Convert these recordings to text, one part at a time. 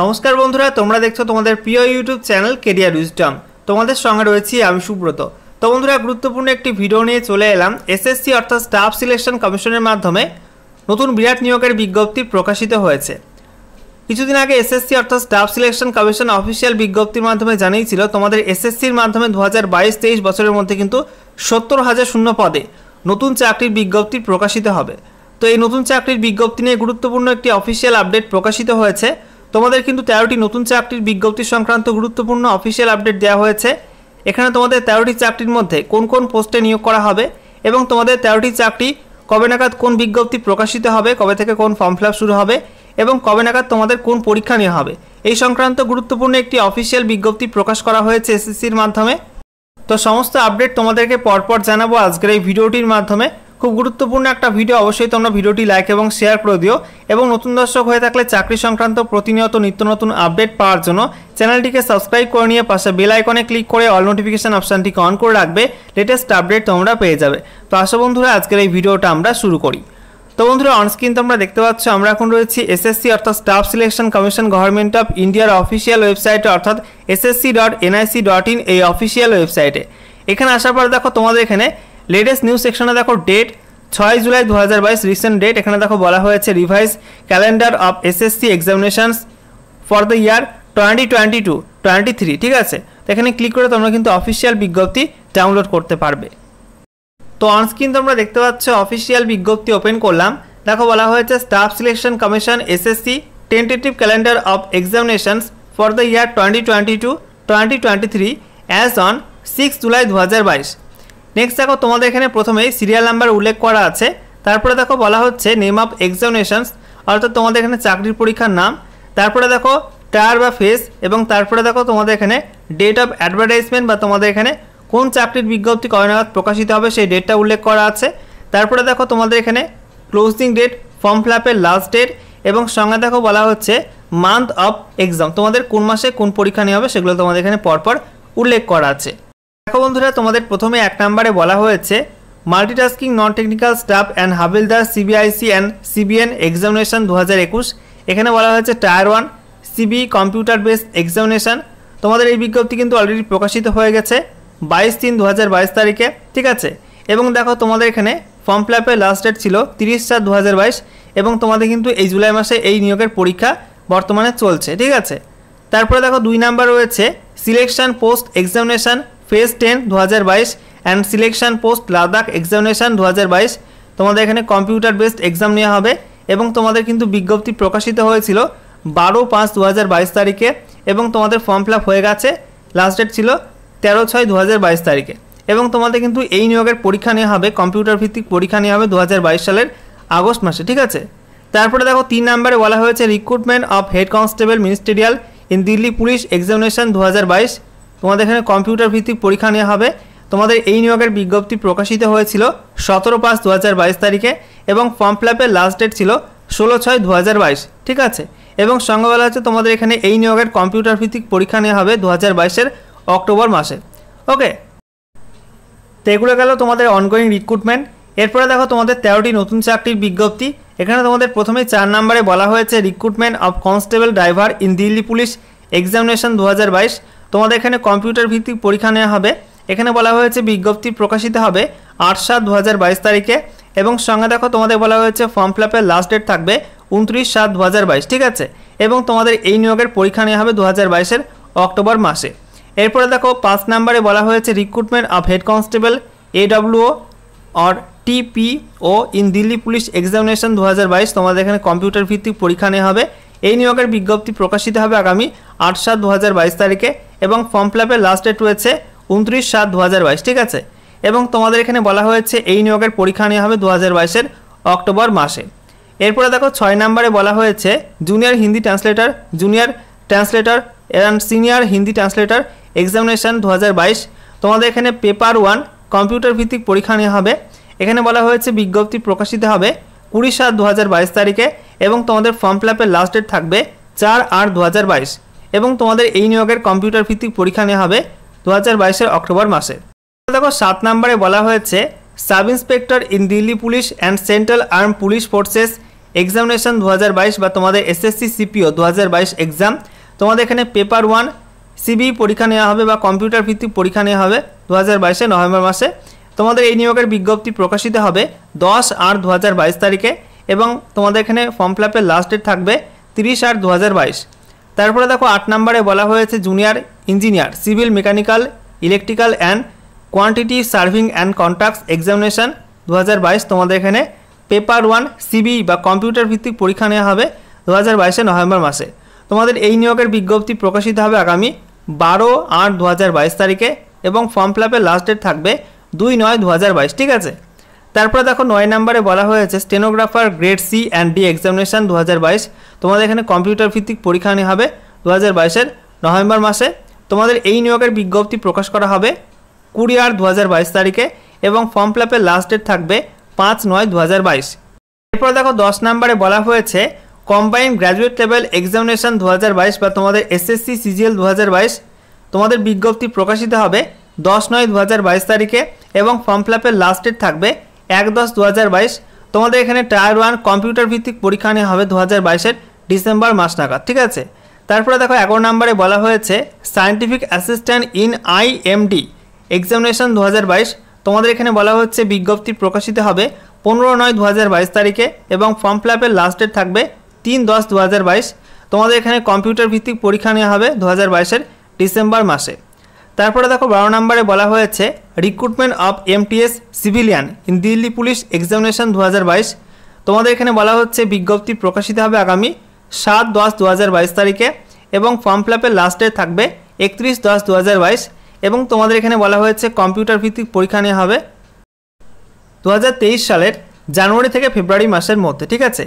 নমস্কার বন্ধুরা তোমরা দেখছো তোমাদের প্রিয় ইউটিউব চ্যানেল কেরিয়ার উইজডম তোমাদের সঙ্গে রয়েছি আমি সুব্রত তো বন্ধুরা গুরুত্বপূর্ণ একটি ভিডিও নিয়ে চলে এলাম এসএসসি অর্থাৎ স্টাফ সিলেকশন কমিশনের মাধ্যমে নতুন বিরাট নিয়োগের বিজ্ঞপ্তি প্রকাশিত হয়েছে কিছুদিন আগে এসএসসি অর্থাৎ স্টাফ সিলেকশন কমিশন অফিসিয়াল বিজ্ঞপ্তির মাধ্যমে জানিয়েছিল তোমাদের এসএসসির মাধ্যমে দু হাজার বাইশ তেইশ বছরের মধ্যে কিন্তু সত্তর হাজার শূন্য পদে নতুন চাকরির বিজ্ঞপ্তি প্রকাশিত হবে তো এই নতুন চাকরির বিজ্ঞপ্তি নিয়ে গুরুত্বপূর্ণ একটি অফিসিয়াল আপডেট প্রকাশিত হয়েছে তোমাদের কিন্তু তেরোটি নতুন চাকরির বিজ্ঞপ্তি সংক্রান্ত গুরুত্বপূর্ণ অফিসিয়াল আপডেট দেওয়া হয়েছে এখানে তোমাদের তেরোটি চাকরির মধ্যে কোন কোন পোস্টে নিয়োগ করা হবে এবং তোমাদের তেরোটি চাকরি কবে নাগাদ কোন বিজ্ঞপ্তি প্রকাশিত হবে কবে থেকে কোন ফর্ম ফিল শুরু হবে এবং কবে নাগাদ তোমাদের কোন পরীক্ষা নেওয়া হবে এই সংক্রান্ত গুরুত্বপূর্ণ একটি অফিসিয়াল বিজ্ঞপ্তি প্রকাশ করা হয়েছে এসএসসির মাধ্যমে তো সমস্ত আপডেট তোমাদেরকে পরপর জানাবো আজকের এই ভিডিওটির মাধ্যমে খুব গুরুত্বপূর্ণ একটা ভিডিও অবশ্যই তোমরা ভিডিওটি লাইক এবং শেয়ার করে দিও এবং নতুন দর্শক হয়ে থাকলে চাকরি সংক্রান্ত প্রতিনিয়ত নিত্য নতুন আপডেট পাওয়ার জন্য চ্যানেলটিকে সাবস্ক্রাইব করে নিয়ে পাশে বেল আইকনে ক্লিক করে অল নোটিফিকেশান অপশানটিকে অন করে রাখবে লেটেস্ট আপডেট তোমরা পেয়ে যাবে তো আসো বন্ধুরা আজকের এই ভিডিওটা আমরা শুরু করি তো বন্ধুরা অনস্ক্রিন তোমরা দেখতে পাচ্ছ আমরা এখন রয়েছি এসএসসি অর্থাৎ staff selection commission government of ইন্ডিয়ার অফিসিয়াল ওয়েবসাইটে অর্থাৎ SSC dot NIC dot in এই অফিসিয়াল ওয়েবসাইটে এখানে আসার পর দেখো তোমাদের এখানে লেটেস্ট নিউজ সেকশনে দেখো ডেট ছয় জুলাই দু হাজার বাইশ রিসেন্ট ডেট এখানে দেখো বলা হয়েছে revise calendar of SSC examinations for the year twenty twenty two twenty three ঠিক আছে তো এখানে ক্লিক করে তোমরা কিন্তু অফিসিয়াল বিজ্ঞপ্তি ডাউনলোড করতে পারবে তো অনস্ক্রিন তোমরা দেখতে পাচ্ছ অফিসিয়াল বিজ্ঞপ্তি ওপেন করলাম দেখো বলা হয়েছে staff selection commission SSC tentative calendar of examinations for the year twenty twenty two twenty twenty three as on six July দু হাজার বাইশ নেক্সট দেখো তোমাদের এখানে প্রথমে সিরিয়াল নাম্বার উল্লেখ করা আছে তারপরে দেখো বলা হচ্ছে নেম অফ এক্সামিনেশনস অর্থাৎ তোমাদের এখানে চাকরির পরীক্ষার নাম তারপরে দেখো টায়ার বা ফেস এবং তারপরে দেখো তোমাদের এখানে ডেট অফ অ্যাডভার্টাইজমেন্ট বা তোমাদের এখানে কোন চাকরির বিজ্ঞপ্তি কবে প্রকাশিত হবে সেই ডেটটা উল্লেখ করা আছে তারপরে দেখো তোমাদের এখানে ক্লোজিং ডেট ফর্ম ফিল আপের লাস্ট ডেট এবং সঙ্গে দেখো বলা হচ্ছে মান্থ অফ এক্সাম তোমাদের কোন মাসে কোন পরীক্ষা নেওয়া হবে সেগুলো তোমাদের এখানে পরপর উল্লেখ করা আছে দেখো বন্ধুরা তোমাদের প্রথমে এক নম্বরে বলা হয়েছে multitasking non technical staff and havildar CBIC and CBN examination দু এখানে বলা হয়েছে tier one CB computer base examination তোমাদের এই বিজ্ঞপ্তি কিন্তু অলরেডি প্রকাশিত হয়ে গেছে বাইশ তিন দু তারিখে ঠিক আছে এবং দেখো তোমাদের এখানে ফর্ম ফিল লাস্ট ডেট ছিল তিরিশ চার দু এবং তোমাদের কিন্তু এই জুলাই মাসে এই নিয়োগের পরীক্ষা বর্তমানে চলছে ঠিক আছে তারপরে দেখো দুই নাম্বার রয়েছে selection post examination phase ten দু হাজার বাইশ and selection post Ladakh examination দু হাজার বাইশ তোমাদের এখানে কম্পিউটার বেসড এক্সাম নেওয়া হবে এবং তোমাদের কিন্তু বিজ্ঞপ্তি প্রকাশিত হয়েছিল বারো পাঁচ দু হাজার বাইশ তারিখে এবং তোমাদের ফর্ম ফিল হয়ে গেছে লাস্ট ডেট ছিল তেরো ছয় দু হাজার বাইশ তারিখে এবং তোমাদের কিন্তু এই নিয়োগের পরীক্ষা নেওয়া হবে কম্পিউটার ভিত্তিক পরীক্ষা নেওয়া হবে দু সালের আগস্ট মাসে ঠিক আছে তারপরে দেখো তিন নম্বরে বলা হয়েছে recruitment of head constable ministerial in Delhi police examination দু তোমাদের এখানে কম্পিউটার ভিত্তিক পরীক্ষা নেওয়া হবে তোমাদের এই নিয়োগের বিজ্ঞপ্তি প্রকাশিত হয়েছিল সতেরো পাঁচ দু তারিখে এবং ফর্ম ফিলাপের লাস্ট ডেট ছিল ষোলো ছয় দু ঠিক আছে এবং সঙ্গে বলা হচ্ছে তোমাদের এখানে এই নিয়োগের কম্পিউটার ভিত্তিক পরীক্ষা নেওয়া হবে দু হাজার অক্টোবর মাসে ওকে তো এগুলো গেল তোমাদের অনগোয়িং রিক্রুটমেন্ট এরপরে দেখো তোমাদের তেরোটি নতুন চাকরির বিজ্ঞপ্তি এখানে তোমাদের প্রথমেই চার নম্বরে বলা হয়েছে recruitment of constable driver in Delhi police examination দু তোমাদের এখানে কম্পিউটার ভিত্তিক পরীক্ষা নেওয়া হবে এখানে বলা হয়েছে বিজ্ঞপ্তি প্রকাশিত হবে আট সাত দু তারিখে এবং সঙ্গে দেখো তোমাদের বলা হয়েছে ফর্ম আপের লাস্ট ডেট থাকবে উনত্রিশ সাত দু ঠিক আছে এবং তোমাদের এই নিয়োগের পরীক্ষা নেওয়া হবে দু হাজার অক্টোবর মাসে এরপরে দেখো পাঁচ নাম্বারে বলা হয়েছে recruitment of head constable AWO or TPO in Delhi police examination দু তোমাদের এখানে কম্পিউটার ভিত্তিক পরীক্ষা নেওয়া হবে এই নিয়োগের বিজ্ঞপ্তি প্রকাশিত হবে আগামী আট সাত দু তারিখে এবং ফর্ম ফিলাপের লাস্ট ডেট রয়েছে উনত্রিশ সাত দু ঠিক আছে এবং তোমাদের এখানে বলা হয়েছে এই নিয়োগের পরীক্ষা নেওয়া হবে দু হাজার অক্টোবর মাসে এরপরে দেখো ছয় নম্বরে বলা হয়েছে junior Hindi translator junior translator and senior Hindi translator examination দু তোমাদের এখানে পেপার ওয়ান কম্পিউটার ভিত্তিক পরীক্ষা নেওয়া হবে এখানে বলা হয়েছে বিজ্ঞপ্তি প্রকাশিত হবে কুড়ি সাত দু তারিখে এবং তোমাদের ফর্ম ফিল আপের লাস্ট ডেট থাকবে চার আট দু এবং তোমাদের এই নিয়োগের কম্পিউটার ভিত্তিক পরীক্ষা নেওয়া হবে দু হাজার অক্টোবর মাসে দেখো সাত নম্বরে বলা হয়েছে sub inspector in Delhi police and central arm police forces examination দু বা তোমাদের এসএসসি সিপিও দু এক্সাম তোমাদের এখানে পেপার ওয়ান সিবি পরীক্ষা নেওয়া হবে বা কম্পিউটার ভিত্তিক পরীক্ষা নেওয়া হবে দু হাজার নভেম্বর মাসে তোমাদের এই নিয়োগের বিজ্ঞপ্তি প্রকাশিত হবে দশ আট দু তারিখে এবং তোমাদের এখানে ফর্ম ফিল আপের লাস্ট ডেট থাকবে তিরিশ আট দু তারপরে দেখো আট নম্বরে বলা হয়েছে junior engineer civil mechanical electrical and quantity serving and contracts examination দু তোমাদের এখানে পেপার ওয়ান সিবি বা কম্পিউটার ভিত্তিক পরীক্ষা নেওয়া হবে দু হাজার নভেম্বর মাসে তোমাদের এই নিয়োগের বিজ্ঞপ্তি প্রকাশিত হবে আগামী বারো আট দু তারিখে এবং ফর্ম ফিল আপের লাস্ট ডেট থাকবে দুই নয় দু ঠিক আছে তারপরে দেখো নয় নাম্বারে বলা হয়েছে stenographer grade C and D examination দু তোমাদের এখানে কম্পিউটার ভিত্তিক পরীক্ষা হবে দু হাজার নভেম্বর মাসে তোমাদের এই নিয়োগের বিজ্ঞপ্তি প্রকাশ করা হবে কুড়ি আট দু তারিখে এবং ফর্ম ফিল লাস্ট ডেট থাকবে পাঁচ নয় দু এরপর দেখো দশ নাম্বারে বলা হয়েছে কম্বাইন গ্র্যাজুয়েট লেভেল এক্সামিনেশান দু বা তোমাদের এসএসসি সিজিএল দু তোমাদের বিজ্ঞপ্তি প্রকাশিত হবে দশ নয় দু তারিখে এবং ফর্ম ফিল লাস্ট ডেট থাকবে এক দশ দু তোমাদের এখানে টায়ার ওয়ান কম্পিউটার ভিত্তিক পরীক্ষা নেওয়া হবে দু হাজার ডিসেম্বর মাস নাগাদ ঠিক আছে তারপরে দেখো এগারো নম্বরে বলা হয়েছে scientific assistant in IMD examination দু তোমাদের এখানে বলা হচ্ছে বিজ্ঞপ্তি প্রকাশিত হবে পনেরো নয় দু তারিখে এবং ফর্ম ফিল আপের লাস্ট ডেট থাকবে তিন দশ দু হাজার বাইশ তোমাদের এখানে কম্পিউটার ভিত্তিক পরীক্ষা নেওয়া হবে দু ডিসেম্বর মাসে তারপরে দেখো বারো নম্বরে বলা হয়েছে recruitment of MTS civilian in Delhi police examination দু তোমাদের এখানে বলা হচ্ছে বিজ্ঞপ্তি প্রকাশিত হবে আগামী সাত দশ দু তারিখে এবং ফর্ম ফিল আপের লাস্ট ডেট থাকবে একত্রিশ দশ দু এবং তোমাদের এখানে বলা হয়েছে কম্পিউটার ভিত্তিক পরীক্ষা নেওয়া হবে দু সালের জানুয়ারি থেকে ফেব্রুয়ারি মাসের মধ্যে ঠিক আছে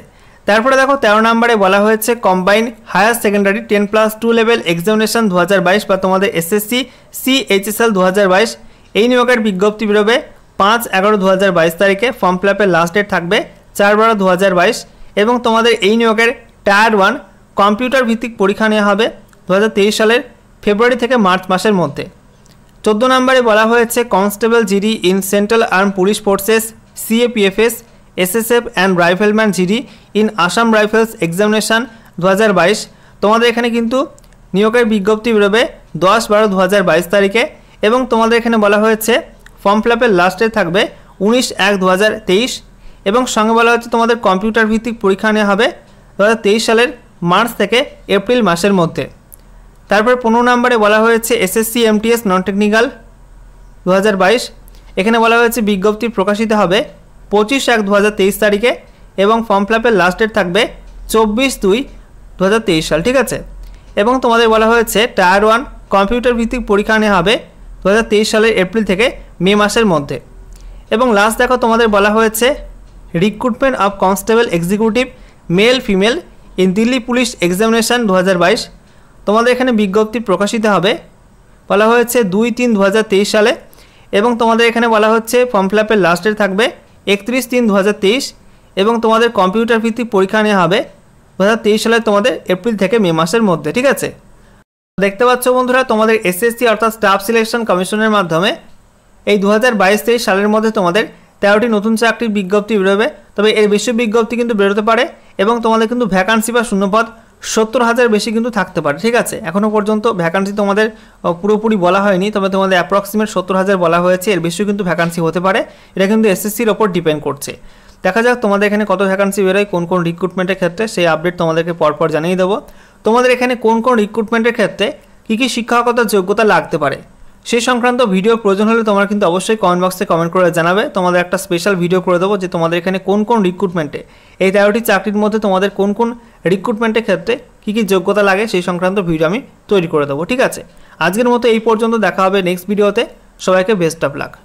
তারপরে দেখো তেরো নম্বরে বলা হয়েছে combine higher secondary ten plus two level examination দু বা তোমাদের এসএসসি সি এইচএসএল দু এই নিয়োগের বিজ্ঞপ্তি বেরোবে পাঁচ এগারো দু তারিখে ফর্ম ফিল আপের লাস্ট ডেট থাকবে চার বারো দু এবং তোমাদের এই নিয়োগের টায়ার ওয়ান কম্পিউটার ভিত্তিক পরীক্ষা নেওয়া হবে দু সালের ফেব্রুয়ারি থেকে মার্চ মাসের মধ্যে চোদ্দো নম্বরে বলা হয়েছে constable GD in central arm police forces CAPFs SSF and rifleman GD in Assam Rifles examination দু তোমাদের এখানে কিন্তু নিয়োগের বিজ্ঞপ্তি বেরোবে দশ বারো দু তারিখে এবং তোমাদের এখানে বলা হয়েছে ফর্ম ফিল আপের লাস্টে থাকবে উনিশ এক দু এবং সঙ্গে বলা হচ্ছে তোমাদের কম্পিউটার ভিত্তিক পরীক্ষা নেওয়া হবে দু সালের মার্চ থেকে এপ্রিল মাসের মধ্যে তারপর পনেরো নম্বরে বলা হয়েছে এসএসসি এমটিএস নন টেকনিক্যাল দু এখানে বলা হয়েছে বিজ্ঞপ্তি প্রকাশিত হবে পঁচিশ এক দু তারিখে এবং ফর্ম ফিল আপের লাস্ট ডেট থাকবে চব্বিশ দুই দু সাল ঠিক আছে এবং তোমাদের বলা হয়েছে টায়ার ওয়ান কম্পিউটার ভিত্তিক পরীক্ষা নেওয়া হবে দু সালের এপ্রিল থেকে মে মাসের মধ্যে এবং লাস্ট দেখো তোমাদের বলা হয়েছে recruitment of constable executive male female in Delhi police examination দু তোমাদের এখানে বিজ্ঞপ্তি প্রকাশিত হবে বলা হয়েছে দুই তিন দু সালে এবং তোমাদের এখানে বলা হচ্ছে ফর্ম ফিল আপের লাস্ট ডেট থাকবে একত্রিশ তিন দু এবং তোমাদের কম্পিউটার ভিত্তিক পরীক্ষা নেওয়া হবে দু সালে তোমাদের এপ্রিল থেকে মে মাসের মধ্যে ঠিক আছে দেখতে পাচ্ছ বন্ধুরা তোমাদের এসএসসি অর্থাৎ স্টাফ সিলেকশন কমিশনের মাধ্যমে এই দু হাজার সালের মধ্যে তোমাদের তেরোটি নতুন চাকরির বিজ্ঞপ্তি বেরোবে তবে এর বেশি বিজ্ঞপ্তি কিন্তু বেরোতে পারে এবং তোমাদের কিন্তু ভ্যাকান্সি বা শূন্যপদ সত্তর হাজার বেশি কিন্তু থাকতে পারে ঠিক আছে এখনও পর্যন্ত ভ্যাকান্সি তোমাদের পুরোপুরি বলা হয়নি তবে তোমাদের অ্যাপ্রক্সিমেট সত্তর হাজার বলা হয়েছে এর বেশিও কিন্তু ভ্যাকান্সি হতে পারে এটা কিন্তু এসএসসির ওপর ডিপেন্ড করছে দেখা যাক তোমাদের এখানে কত ভ্যাকান্সি বেরোয় কোন কোন রিক্রুটমেন্টের ক্ষেত্রে সেই আপডেট তোমাদেরকে পরপর জানিয়ে দেবো তোমাদের এখানে কোন কোন রিক্রুটমেন্টের ক্ষেত্রে কী কী শিক্ষাগত যোগ্যতা লাগতে পারে সেই সংক্রান্ত ভিডিও প্রয়োজন হলে তোমরা কিন্তু অবশ্যই কমেন্ট বক্সে কমেন্ট করে জানাবে তোমাদের একটা স্পেশাল ভিডিও করে দেবো যে তোমাদের এখানে কোন কোন রিক্রুটমেন্টে এই তেরোটি চাকরির মধ্যে তোমাদের কোন কোন রিক্রুটমেন্টের ক্ষেত্রে কী কী যোগ্যতা লাগে সেই সংক্রান্ত ভিডিও আমি তৈরি করে দেবো ঠিক আছে আজকের মতো এই পর্যন্ত দেখা হবে নেক্সট ভিডিওতে সবাইকে বেস্ট অফ লাগ